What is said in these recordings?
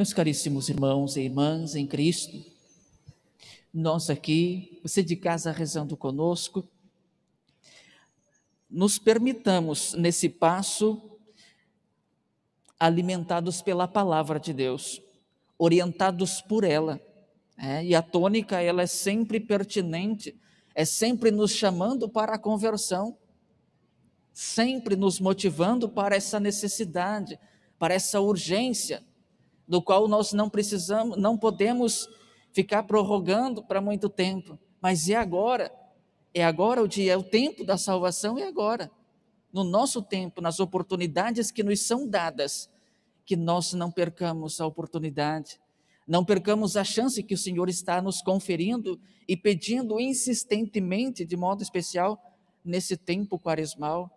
Meus caríssimos irmãos e irmãs em Cristo, nós aqui, você de casa rezando conosco, nos permitamos nesse passo alimentados pela palavra de Deus, orientados por ela. É? e a tônica ela é sempre pertinente, é sempre nos chamando para a conversão, sempre nos motivando para essa necessidade, para essa urgência do qual nós não precisamos, não podemos ficar prorrogando para muito tempo, mas é agora. É agora o dia, é o tempo da salvação, é agora. No nosso tempo, nas oportunidades que nos são dadas, que nós não percamos a oportunidade, não percamos a chance que o Senhor está nos conferindo e pedindo insistentemente, de modo especial, nesse tempo quaresmal,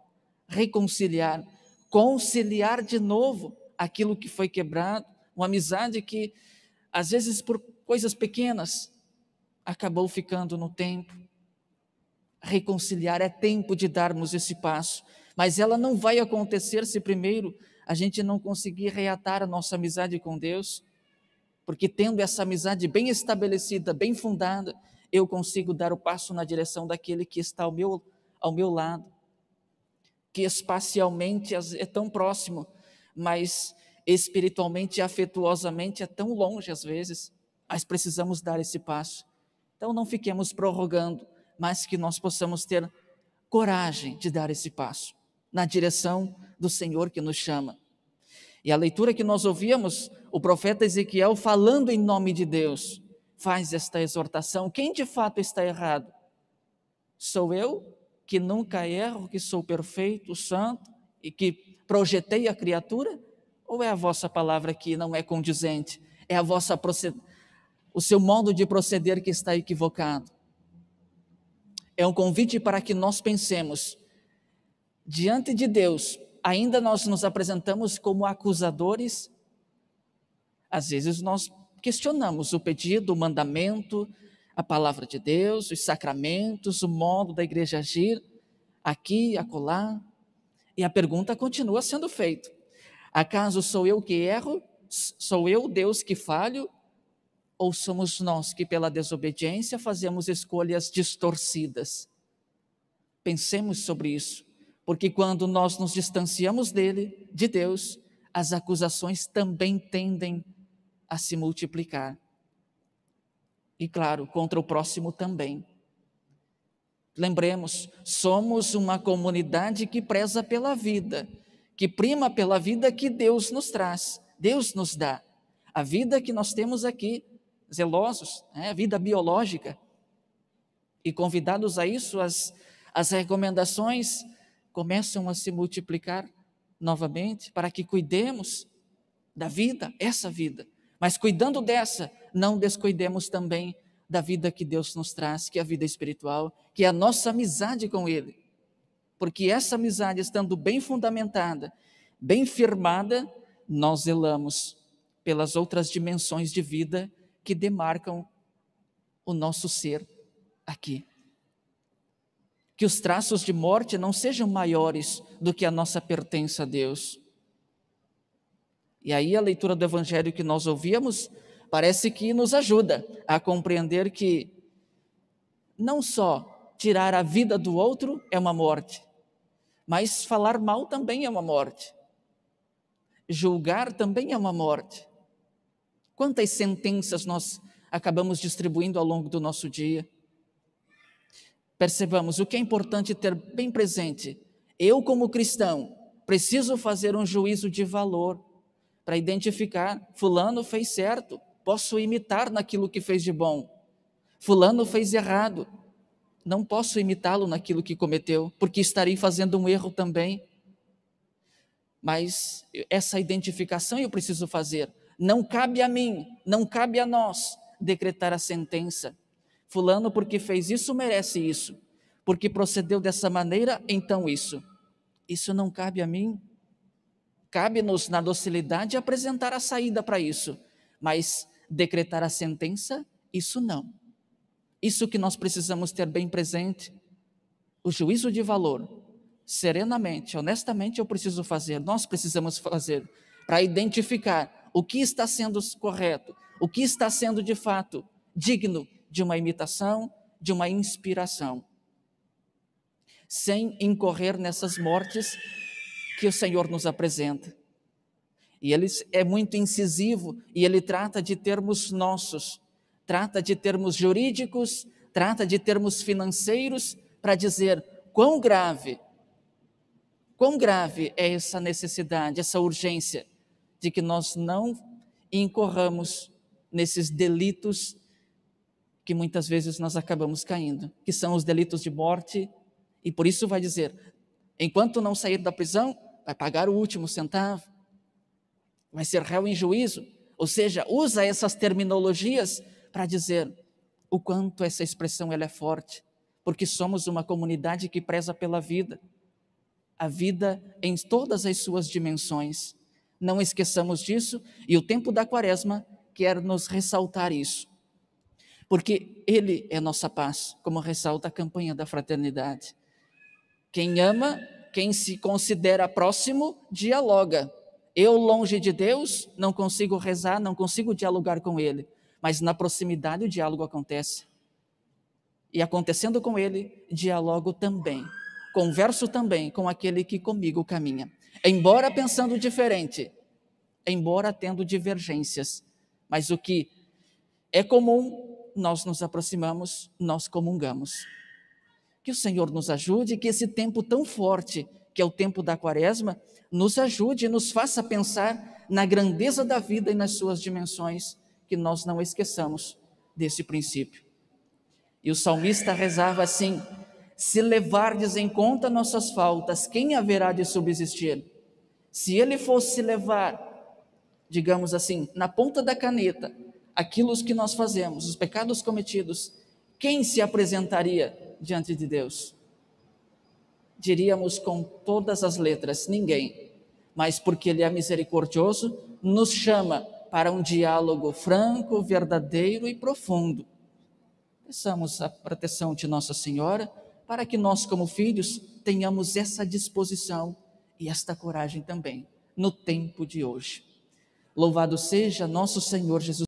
reconciliar, conciliar de novo aquilo que foi quebrado, uma amizade que, às vezes, por coisas pequenas, acabou ficando no tempo. Reconciliar é tempo de darmos esse passo, mas ela não vai acontecer se primeiro a gente não conseguir reatar a nossa amizade com Deus, porque tendo essa amizade bem estabelecida, bem fundada, eu consigo dar o passo na direção daquele que está ao meu, ao meu lado, que espacialmente é tão próximo, mas espiritualmente e afetuosamente é tão longe às vezes, mas precisamos dar esse passo. Então não fiquemos prorrogando, mas que nós possamos ter coragem de dar esse passo na direção do Senhor que nos chama. E a leitura que nós ouvíamos, o profeta Ezequiel falando em nome de Deus, faz esta exortação: quem de fato está errado? Sou eu que nunca erro, que sou perfeito, santo e que projetei a criatura? Ou é a vossa palavra que não é condizente? É a vossa o seu modo de proceder que está equivocado. É um convite para que nós pensemos diante de Deus. Ainda nós nos apresentamos como acusadores. Às vezes nós questionamos o pedido, o mandamento, a palavra de Deus, os sacramentos, o modo da igreja agir aqui, acolá. E a pergunta continua sendo feita: Acaso sou eu que erro? Sou eu, Deus, que falho? Ou somos nós que, pela desobediência, fazemos escolhas distorcidas? Pensemos sobre isso, porque quando nós nos distanciamos dele, de Deus, as acusações também tendem a se multiplicar. E claro, contra o próximo também. Lembremos, somos uma comunidade que preza pela vida, que prima pela vida que Deus nos traz, Deus nos dá. A vida que nós temos aqui, zelosos, né? a vida biológica. E convidados a isso, as, as recomendações começam a se multiplicar novamente para que cuidemos da vida, essa vida. Mas cuidando dessa, não descuidemos também da vida que Deus nos traz, que é a vida espiritual, que é a nossa amizade com Ele porque essa amizade, estando bem fundamentada, bem firmada, nós zelamos pelas outras dimensões de vida que demarcam o nosso ser aqui. Que os traços de morte não sejam maiores do que a nossa pertença a Deus. E aí a leitura do evangelho que nós ouvíamos parece que nos ajuda a compreender que não só tirar a vida do outro é uma morte, mas falar mal também é uma morte. Julgar também é uma morte. Quantas sentenças nós acabamos distribuindo ao longo do nosso dia? Percebamos o que é importante ter bem presente. Eu, como cristão, preciso fazer um juízo de valor para identificar: Fulano fez certo, posso imitar naquilo que fez de bom. Fulano fez errado, não posso imitá-lo naquilo que cometeu, porque estarei fazendo um erro também. Mas essa identificação eu preciso fazer. Não cabe a mim, não cabe a nós decretar a sentença. Fulano, porque fez isso, merece isso. Porque procedeu dessa maneira, então isso. Isso não cabe a mim. Cabe-nos, na docilidade, apresentar a saída para isso. Mas decretar a sentença, isso não. Isso que nós precisamos ter bem presente. O juízo de valor, serenamente, honestamente, eu preciso fazer, nós precisamos fazer, para identificar o que está sendo correto, o que está sendo de fato digno de uma imitação, de uma inspiração. Sem incorrer nessas mortes que o Senhor nos apresenta. E ele é muito incisivo e ele trata de termos nossos trata de termos jurídicos, trata de termos financeiros para dizer quão grave, quão grave é essa necessidade, essa urgência de que nós não incorramos nesses delitos que muitas vezes nós acabamos caindo, que são os delitos de morte, e por isso vai dizer: enquanto não sair da prisão, vai pagar o último centavo, vai ser réu em juízo. Ou seja, usa essas terminologias para dizer o quanto essa expressão ela é forte, porque somos uma comunidade que preza pela vida, a vida em todas as suas dimensões. Não esqueçamos disso e o tempo da quaresma quer nos ressaltar isso, porque ele é nossa paz, como ressalta a campanha da fraternidade. Quem ama, quem se considera próximo, dialoga. Eu, longe de Deus, não consigo rezar, não consigo dialogar com Ele mas na proximidade o diálogo acontece. E acontecendo com ele, dialogo também. Converso também com aquele que comigo caminha. Embora pensando diferente, embora tendo divergências, mas o que é comum, nós nos aproximamos, nós comungamos. Que o Senhor nos ajude, que esse tempo tão forte, que é o tempo da quaresma, nos ajude e nos faça pensar na grandeza da vida e nas suas dimensões que nós não esqueçamos desse princípio. E o salmista rezava assim: Se levardes em conta nossas faltas, quem haverá de subsistir? Se ele fosse levar, digamos assim, na ponta da caneta, aquilo que nós fazemos, os pecados cometidos, quem se apresentaria diante de Deus? Diríamos com todas as letras: ninguém. Mas porque ele é misericordioso, nos chama para um diálogo franco, verdadeiro e profundo. Peçamos a proteção de Nossa Senhora para que nós, como filhos, tenhamos essa disposição e esta coragem também no tempo de hoje. Louvado seja nosso Senhor Jesus.